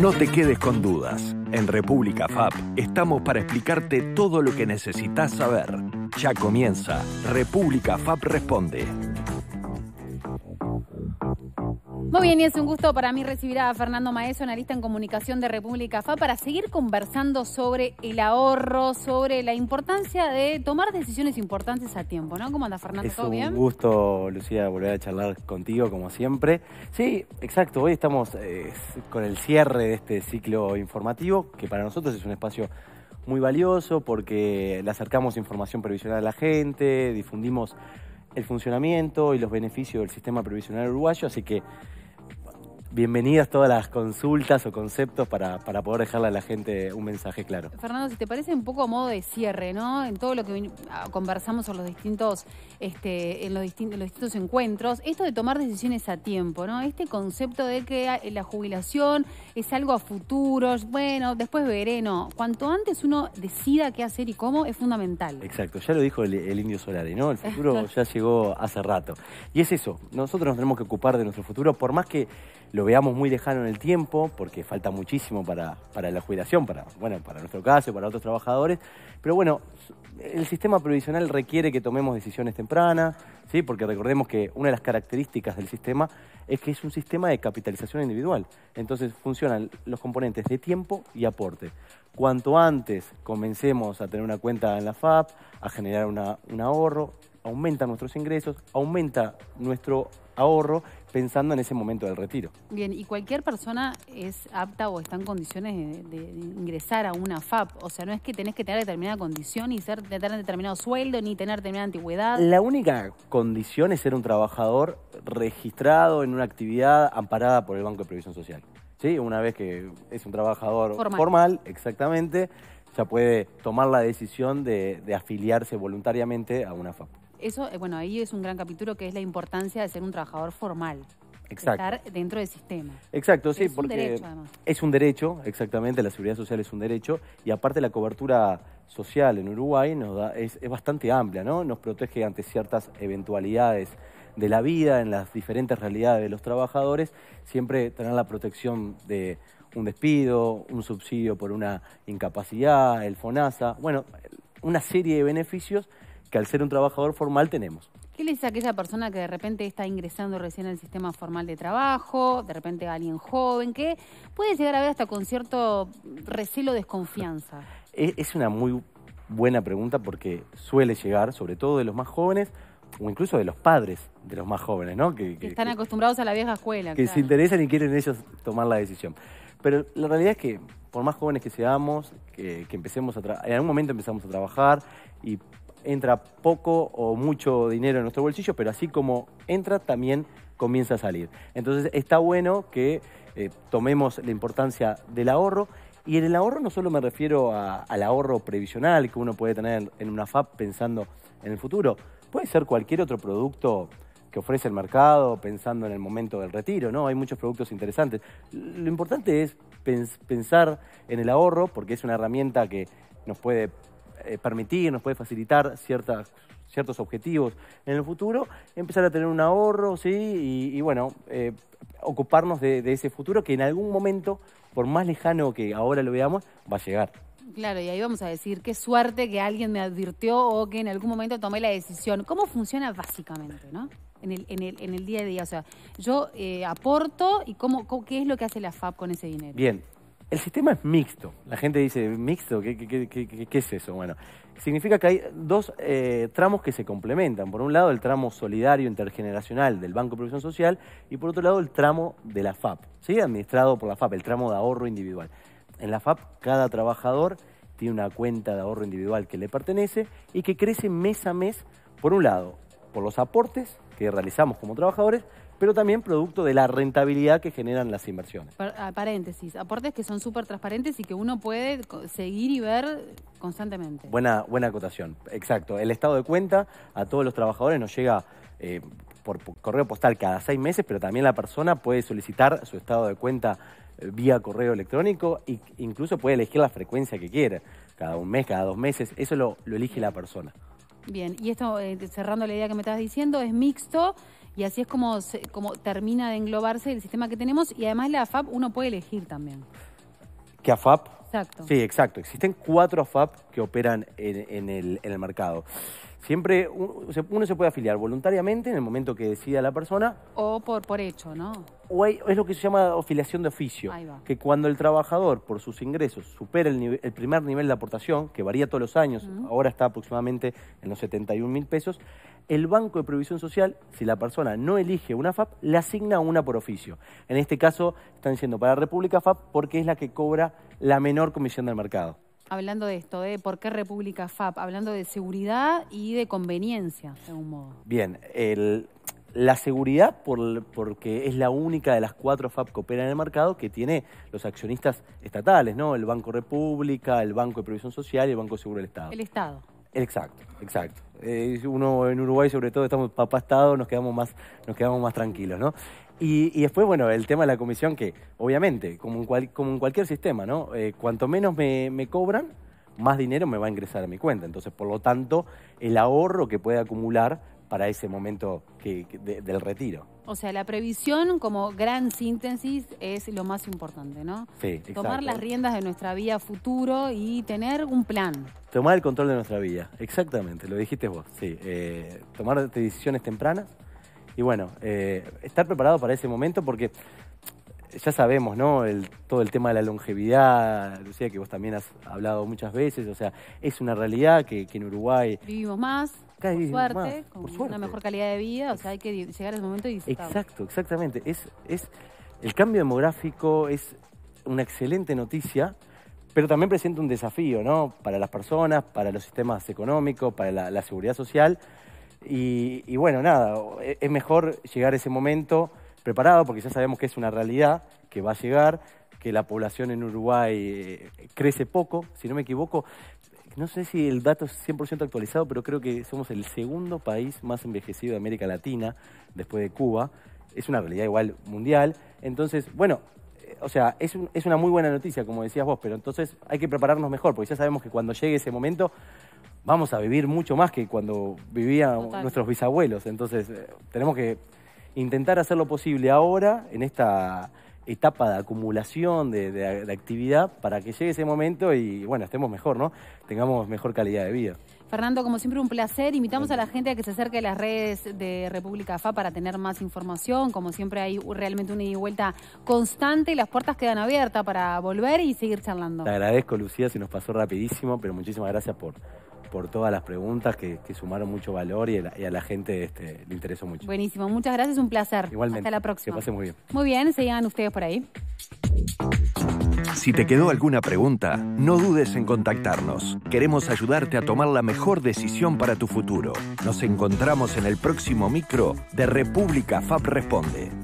No te quedes con dudas. En República Fab estamos para explicarte todo lo que necesitas saber. Ya comienza República FAP Responde. Muy bien, y es un gusto para mí recibir a Fernando Maeso, analista en comunicación de República FA, para seguir conversando sobre el ahorro, sobre la importancia de tomar decisiones importantes a tiempo, ¿no? ¿Cómo anda Fernando? ¿Todo bien? un gusto, Lucía, volver a charlar contigo, como siempre. Sí, exacto, hoy estamos eh, con el cierre de este ciclo informativo, que para nosotros es un espacio muy valioso porque le acercamos información previsional a la gente, difundimos el funcionamiento y los beneficios del sistema previsional uruguayo, así que bienvenidas todas las consultas o conceptos para, para, poder dejarle a la gente un mensaje claro. Fernando, si te parece un poco a modo de cierre, ¿no? En todo lo que conversamos en los distintos, este, en los, distintos encuentros, esto de tomar decisiones a tiempo, ¿no? Este concepto de que ah, la jubilación es algo a futuro, bueno, después veré, no. Cuanto antes uno decida qué hacer y cómo, es fundamental. Exacto, ya lo dijo el, el Indio Solari, ¿no? El futuro ya llegó hace rato. Y es eso, nosotros nos tenemos que ocupar de nuestro futuro, por más que lo veamos muy lejano en el tiempo, porque falta muchísimo para, la jubilación, para, bueno, para nuestro caso, y para otros trabajadores. Pero bueno, el sistema provisional requiere que tomemos decisiones tempranas, ¿sí? porque recordemos que una de las características del sistema es que es un sistema de capitalización individual. Entonces funcionan los componentes de tiempo y aporte. Cuanto antes comencemos a tener una cuenta en la FAP, a generar un ahorro, aumenta nuestros ingresos, aumenta nuestro ahorro pensando en ese momento del retiro. Bien, ¿y cualquier persona es apta o está en condiciones de, ingresar a una FAP? O sea, no es que tenés que tener determinada condición y tener determinado sueldo ni tener determinada antigüedad. La única condición es ser un trabajador registrado en una actividad amparada por el Banco de Previsión Social. ¿Sí? Una vez que es un trabajador formal, exactamente, ya puede tomar la decisión de afiliarse voluntariamente a una FAP. Eso, eh, bueno, ahí es un gran capítulo que es la importancia de ser un trabajador formal. Exacto. estar dentro del sistema. Exacto, sí, porque es un derecho, exactamente, la seguridad social es un derecho y aparte la cobertura social en Uruguay nos da, es, es bastante amplia, ¿no? Nos protege ante ciertas eventualidades de la vida, en las diferentes realidades de los trabajadores, siempre tener la protección de un despido, un subsidio por una incapacidad, el FONASA, bueno, una serie de beneficios que al ser un trabajador formal tenemos. ¿Qué le dice a aquella persona que de repente está ingresando recién al sistema formal de trabajo, de repente alguien joven, que puede llegar a ver hasta con cierto recelo, desconfianza? E, es una muy buena pregunta porque suele llegar, sobre todo de los más jóvenes, o incluso de los padres de los más jóvenes, ¿no? Que, están acostumbrados a la vieja escuela. Que se interesan y quieren ellos tomar la decisión. Pero la realidad es que por más jóvenes que seamos, que, empecemos a en algún momento empezamos a trabajar y entra poco o mucho dinero en nuestro bolsillo, pero así como entra, también comienza a salir. Entonces está bueno que eh, tomemos la importancia del ahorro. Y en el ahorro no solo me refiero al ahorro previsional que uno puede tener en una FAP pensando en el futuro, puede ser cualquier otro producto que ofrece el mercado pensando en el momento del retiro, ¿no? Hay muchos productos interesantes. Lo importante es pensar en el ahorro porque es una herramienta que nos puede eh, permitir, nos puede facilitar ciertas, ciertos objetivos en el futuro, empezar a tener un ahorro, ¿sí? Y, bueno, eh, ocuparnos de, ese futuro que en algún momento, por más lejano que ahora lo veamos, va a llegar. Claro, y ahí vamos a decir, qué suerte que alguien me advirtió o que en algún momento tomé la decisión. ¿Cómo funciona básicamente, no? En el, en el, en el día a día, o sea, yo eh, aporto y cómo, qué es lo que hace la FAP con ese dinero. Bien, el sistema es mixto. La gente dice, ¿mixto? ¿Qué, es eso? Bueno, significa que hay dos eh, tramos que se complementan. Por un lado, el tramo solidario intergeneracional del Banco de Provisión Social y por otro lado, el tramo de la FAP, ¿sí? administrado por la FAP, el tramo de ahorro individual. En la FAP, cada trabajador tiene una cuenta de ahorro individual que le pertenece y que crece mes a mes, por un lado, por los aportes que realizamos como trabajadores pero también producto de la rentabilidad que generan las inversiones. Ah, paréntesis, aportes que son súper transparentes y que uno puede seguir y ver constantemente. Buena, buena acotación, exacto. El estado de cuenta a todos los trabajadores nos llega... Eh, por correo postal cada seis meses, pero también la persona puede solicitar su estado de cuenta eh, vía correo electrónico e incluso puede elegir la frecuencia que quiere, cada un mes, cada dos meses, eso lo elige la persona. Bien, y esto, eh, cerrando la idea que me estabas diciendo, es mixto y así es como, como termina de englobarse el sistema que tenemos y además la AFAP uno puede elegir también. ¿Qué AFAP? Exacto. Sí, exacto. Existen cuatro AFAP que operan en, en, el, en el mercado. Siempre uno se puede afiliar voluntariamente en el momento que decida la persona. O por, hecho, ¿no? O es lo que se llama afiliación de oficio, que cuando el trabajador por sus ingresos supera el, primer nivel de aportación, que varía todos los años, ahora está aproximadamente en los 71 mil pesos, el Banco de provisión Social, si la persona no elige una FAP, le asigna una por oficio. En este caso, están diciendo para República FAP porque es la que cobra la menor comisión del mercado. Hablando de esto, de por qué República FAP, hablando de seguridad y de conveniencia, de algún modo. Bien, la seguridad por, porque es la única de las cuatro FAP que opera en el mercado que tiene los accionistas estatales, ¿no? El Banco República, el Banco de Previsión Social y el Banco Seguro del Estado. El Estado. Exacto, exacto. Eh, uno en Uruguay, sobre todo, estamos papastado, nos quedamos más, nos quedamos más tranquilos, ¿no? Y, y, después, bueno, el tema de la comisión, que obviamente, como en, como en cualquier sistema, ¿no? Eh, cuanto menos me, me, cobran, más dinero me va a ingresar a mi cuenta. Entonces, por lo tanto, el ahorro que puede acumular para ese momento que, del retiro. O sea, la previsión como gran síntesis es lo más importante, ¿no? Sí, Tomar las riendas de nuestra vida futuro y tener un plan. Tomar el control de nuestra vida, exactamente, lo dijiste vos, sí. Eh, tomar decisiones tempranas y bueno, eh, estar preparado para ese momento porque ya sabemos, ¿no? El, todo el tema de la longevidad, Lucía, que vos también has hablado muchas veces, o sea, es una realidad que, que en Uruguay... Vivimos más suerte, con una mejor calidad de vida, o sea, hay que llegar a ese momento y disfrutar. Exacto, exactamente. Es, es, el cambio demográfico es una excelente noticia, pero también presenta un desafío, ¿no? Para las personas, para los sistemas económicos, para la, seguridad social. Y, y, bueno, nada, e, es mejor llegar a ese momento preparado, porque ya sabemos que es una realidad que va a llegar, que la población en Uruguay eh, crece poco, si no me equivoco, no sé si el dato es 100% actualizado, pero creo que somos el segundo país más envejecido de América Latina, después de Cuba. Es una realidad igual mundial. Entonces, bueno, eh, o sea, es, una muy buena noticia, como decías vos, pero entonces hay que prepararnos mejor, porque ya sabemos que cuando llegue ese momento vamos a vivir mucho más que cuando vivían nuestros bisabuelos. Entonces, eh, tenemos que intentar hacer lo posible ahora, en esta etapa de acumulación de, de, actividad para que llegue ese momento y bueno, estemos mejor, ¿no? Tengamos mejor calidad de vida. Fernando, como siempre, un placer. Invitamos a la gente a que se acerque a las redes de República FA para tener más información. Como siempre, hay realmente una y vuelta constante y las puertas quedan abiertas para volver y seguir charlando. Te agradezco, Lucía, se nos pasó rapidísimo, pero muchísimas gracias por, por todas las preguntas que, sumaron mucho valor y a, la, gente este, le interesó mucho. Buenísimo, muchas gracias, un placer. Igualmente. Hasta la próxima. Que pase muy bien. Muy bien, se ustedes por ahí. Si te quedó alguna pregunta, no dudes en contactarnos. Queremos ayudarte a tomar la mejor decisión para tu futuro. Nos encontramos en el próximo micro de República FAP Responde.